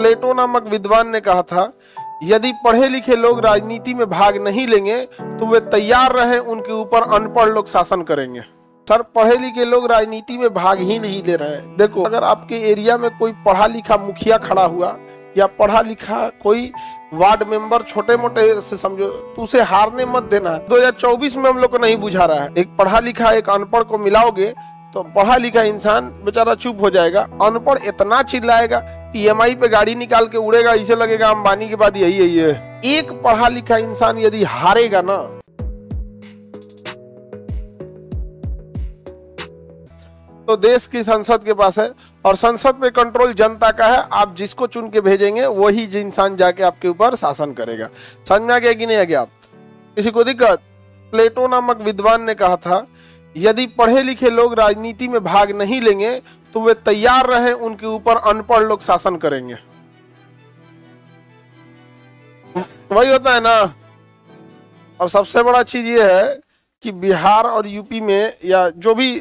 प्लेटो नामक विद्वान ने कहा था यदि पढ़े लिखे लोग राजनीति में भाग नहीं लेंगे तो वे तैयार रहे उनके ऊपर अनपढ़ लोग शासन करेंगे सर पढ़े लिखे लोग राजनीति में भाग ही नहीं ले रहे हैं देखो अगर आपके एरिया में कोई पढ़ा लिखा मुखिया खड़ा हुआ या पढ़ा लिखा कोई वार्ड मेंबर छोटे मोटे से समझो तो उसे हारने मत देना दो हजार चौबीस में हम लोग को नहीं बुझा रहा है एक पढ़ा लिखा एक अनपढ़ को मिलाओगे तो पढ़ा लिखा इंसान बेचारा चुप हो जाएगा अनपढ़ इतना चिल्लाएगा ईएमआई e पे गाड़ी निकाल के उड़ेगा इसे लगेगा अंबानी के बाद यही यही है एक पढ़ा लिखा इंसान यदि हारेगा ना तो देश की संसद के पास है और संसद पे कंट्रोल जनता का है आप जिसको चुन के भेजेंगे वही इंसान जाके आपके ऊपर शासन करेगा समझ में आ गया कि नहीं आ गया किसी को दिक्कत प्लेटो नामक विद्वान ने कहा था यदि पढ़े लिखे लोग राजनीति में भाग नहीं लेंगे तो वे तैयार रहे उनके ऊपर अनपढ़ लोग शासन करेंगे वही होता है ना और सबसे बड़ा चीज ये है कि बिहार और यूपी में या जो भी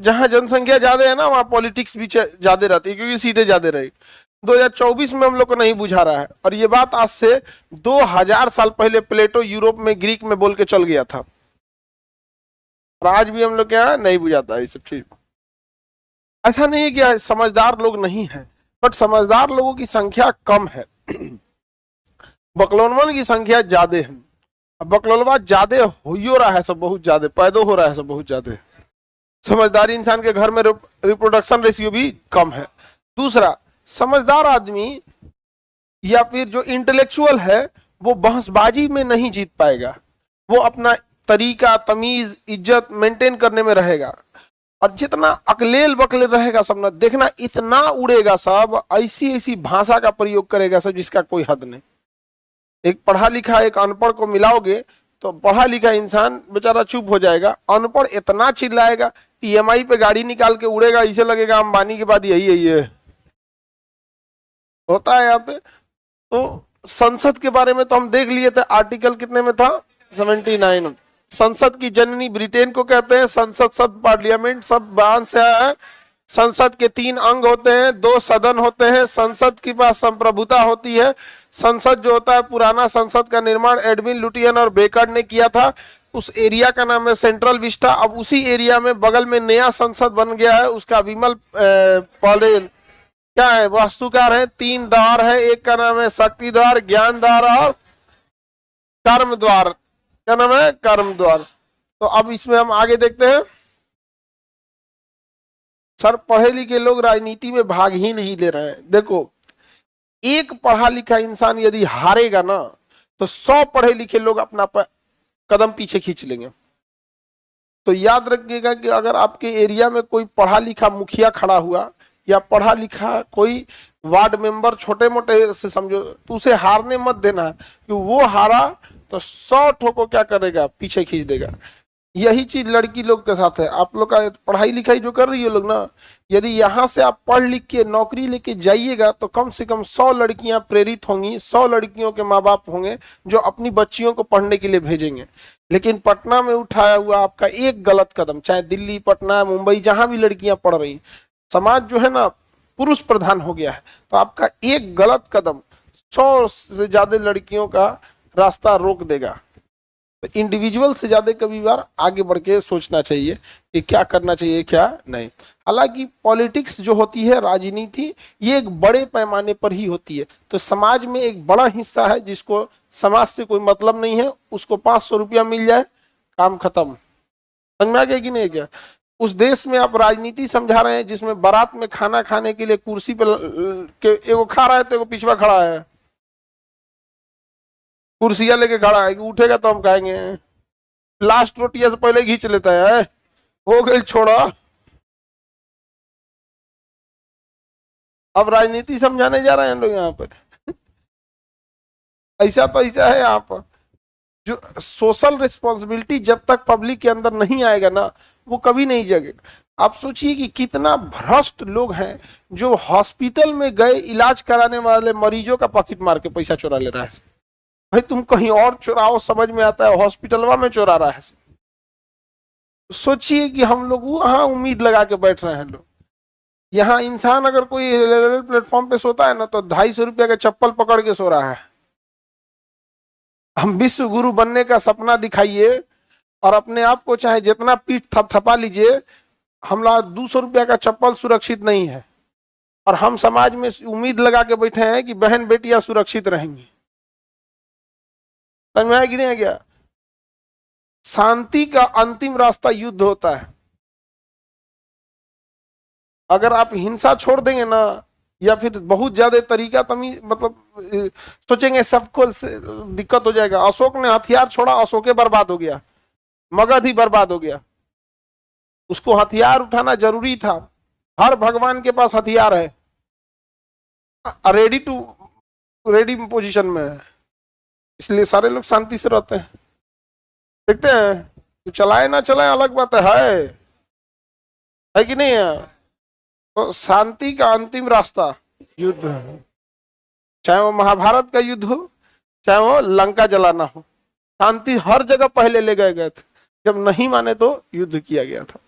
जहां जनसंख्या ज्यादा है ना वहां पॉलिटिक्स भी ज्यादा रहती है क्योंकि सीटें ज्यादा रही 2024 में हम लोग को नहीं बुझा रहा है और ये बात आज से 2000 साल पहले प्लेटो यूरोप में ग्रीक में बोल के चल गया था और आज भी हम लोग के यहाँ नहीं बुझाता ये सब चीज ऐसा नहीं है कि समझदार लोग नहीं है बट समझदार लोगों की संख्या कम है बकलोनवन की संख्या ज्यादा है बकलोलवा ज्यादा हो ही रहा है सब बहुत ज्यादा पैदा हो रहा है सब बहुत ज्यादा समझदारी इंसान के घर में रिप्रोडक्शन रेशियो भी कम है दूसरा समझदार आदमी या फिर जो इंटेलेक्चुअल है वो बहसबाजी में नहीं जीत पाएगा वो अपना तरीका तमीज इज्जत मेंटेन करने में रहेगा और जितना अकलेल बकलेल रहेगा सब ना देखना इतना उड़ेगा सब ऐसी ऐसी भाषा का प्रयोग करेगा सब जिसका कोई हद नहीं एक पढ़ा लिखा एक अनपढ़ को मिलाओगे तो पढ़ा लिखा इंसान बेचारा चुप हो जाएगा अनपढ़ इतना चिल्लाएगा ईएमआई e पे गाड़ी निकाल के उड़ेगा इसे लगेगा अंबानी के बाद यही है ये होता है यहाँ पे तो संसद के बारे में तो हम देख लिए थे आर्टिकल कितने में था सेवेंटी नाइन संसद की जननी ब्रिटेन को कहते हैं संसद सब पार्लियामेंट सब बांस है संसद के तीन अंग होते हैं दो सदन होते हैं संसद के पास संप्रभुता होती है संसद जो होता है पुराना संसद का निर्माण एडविन लुटियन और बेकर ने किया था उस एरिया का नाम है सेंट्रल विस्टा अब उसी एरिया में बगल में नया संसद बन गया है उसका विमल पॉलेन क्या है वास्तुकार है तीन द्वार है एक का नाम है शक्ति द्वार ज्ञान द्वार और कर्म द्वार क्या नाम है कर्म द्वार तो अब इसमें हम आगे देखते हैं सर पढ़े लिखे लोग राजनीति में भाग ही नहीं ले रहे हैं देखो एक पढ़ा लिखा इंसान यदि हारेगा ना तो सौ पढ़े लिखे लोग अपना कदम पीछे खींच लेंगे तो याद रखिएगा कि अगर आपके एरिया में कोई पढ़ा लिखा मुखिया खड़ा हुआ या पढ़ा लिखा कोई वार्ड मेंबर छोटे मोटे से समझो तो उसे हारने मत देना कि वो हारा तो सौ ठो को क्या करेगा पीछे खींच देगा यही चीज लड़की लोग के साथ है आप लोग का पढ़ाई लिखाई जो कर रही हो लोग ना यदि यहाँ से आप पढ़ लिख के नौकरी लेके जाइएगा तो कम से कम सौ लड़कियां प्रेरित होंगी सौ लड़कियों के माँ बाप होंगे जो अपनी बच्चियों को पढ़ने के लिए भेजेंगे लेकिन पटना में उठाया हुआ आपका एक गलत कदम चाहे दिल्ली पटना मुंबई जहां भी लड़कियां पढ़ रही समाज जो है ना पुरुष प्रधान हो गया है तो आपका एक गलत कदम सौ से ज्यादा लड़कियों का रास्ता रोक देगा तो इंडिविजुअल से ज़्यादा कभी बार आगे बढ़ के सोचना चाहिए कि क्या करना चाहिए क्या नहीं हालांकि पॉलिटिक्स जो होती है राजनीति ये एक बड़े पैमाने पर ही होती है तो समाज में एक बड़ा हिस्सा है जिसको समाज से कोई मतलब नहीं है उसको पाँच सौ रुपया मिल जाए काम खत्म समझ में आ गया कि नहीं क्या उस देश में आप राजनीति समझा रहे हैं जिसमें बारात में खाना खाने के लिए कुर्सी पर के एगो खा रहा है तो एगो पिछवा खड़ा है कुर्सियां लेके खड़ा है उठेगा तो हम कहेंगे लास्ट रोटिया से पहले खींच लेता है हो गई छोड़ा अब राजनीति समझाने जा रहे हैं लोग यहाँ पर ऐसा तो ऐसा है यहाँ पर जो सोशल रिस्पॉन्सिबिलिटी जब तक पब्लिक के अंदर नहीं आएगा ना वो कभी नहीं जगेगा आप सोचिए कि कितना भ्रष्ट लोग हैं जो हॉस्पिटल में गए इलाज कराने वाले मरीजों का पॉकेट मार के पैसा चुरा ले रहा है भाई तुम कहीं और चुराओ समझ में आता है हॉस्पिटलवा में चुरा रहा है सोचिए कि हम लोग वहां उम्मीद लगा के बैठ रहे हैं लोग यहाँ इंसान अगर कोई रेलवे प्लेटफॉर्म पे सोता है ना तो ढाई सौ रुपया का चप्पल पकड़ के सो रहा है हम विश्व गुरु बनने का सपना दिखाइए और अपने आप को चाहे जितना पीठ थपथपा लीजिए हमला दो सौ रुपया का चप्पल सुरक्षित नहीं है और हम समाज में उम्मीद लगा के बैठे हैं कि बहन बेटियां सुरक्षित रहेंगी समझ में आया कि नहीं आ गया शांति का अंतिम रास्ता युद्ध होता है अगर आप हिंसा छोड़ देंगे ना या फिर बहुत ज्यादा तरीका तमी मतलब सोचेंगे सबको दिक्कत हो जाएगा अशोक ने हथियार छोड़ा अशोक बर्बाद हो गया मगध ही बर्बाद हो गया उसको हथियार उठाना जरूरी था हर भगवान के पास हथियार है रेडी टू रेडी पोजीशन में है इसलिए सारे लोग शांति से रहते हैं देखते हैं तो चलाए ना चलाए अलग बात है है, है कि नहीं है तो शांति का अंतिम रास्ता युद्ध है चाहे वो महाभारत का युद्ध हो चाहे वो लंका जलाना हो शांति हर जगह पहले ले गए गए थे जब नहीं माने तो युद्ध किया गया था